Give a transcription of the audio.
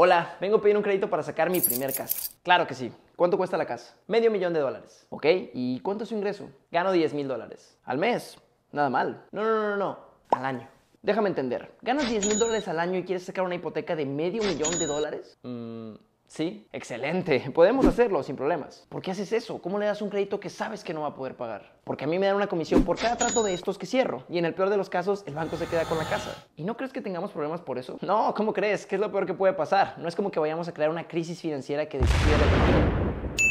Hola, vengo a pedir un crédito para sacar mi primer casa. Claro que sí. ¿Cuánto cuesta la casa? Medio millón de dólares. ¿Ok? ¿Y cuánto es su ingreso? Gano 10 mil dólares. ¿Al mes? Nada mal. No, no, no, no. Al año. Déjame entender. ¿Ganas 10 mil dólares al año y quieres sacar una hipoteca de medio millón de dólares? Mmm ¿Sí? Excelente, podemos hacerlo sin problemas. ¿Por qué haces eso? ¿Cómo le das un crédito que sabes que no va a poder pagar? Porque a mí me dan una comisión por cada trato de estos que cierro. Y en el peor de los casos, el banco se queda con la casa. ¿Y no crees que tengamos problemas por eso? No, ¿cómo crees? ¿Qué es lo peor que puede pasar? No es como que vayamos a crear una crisis financiera que todo la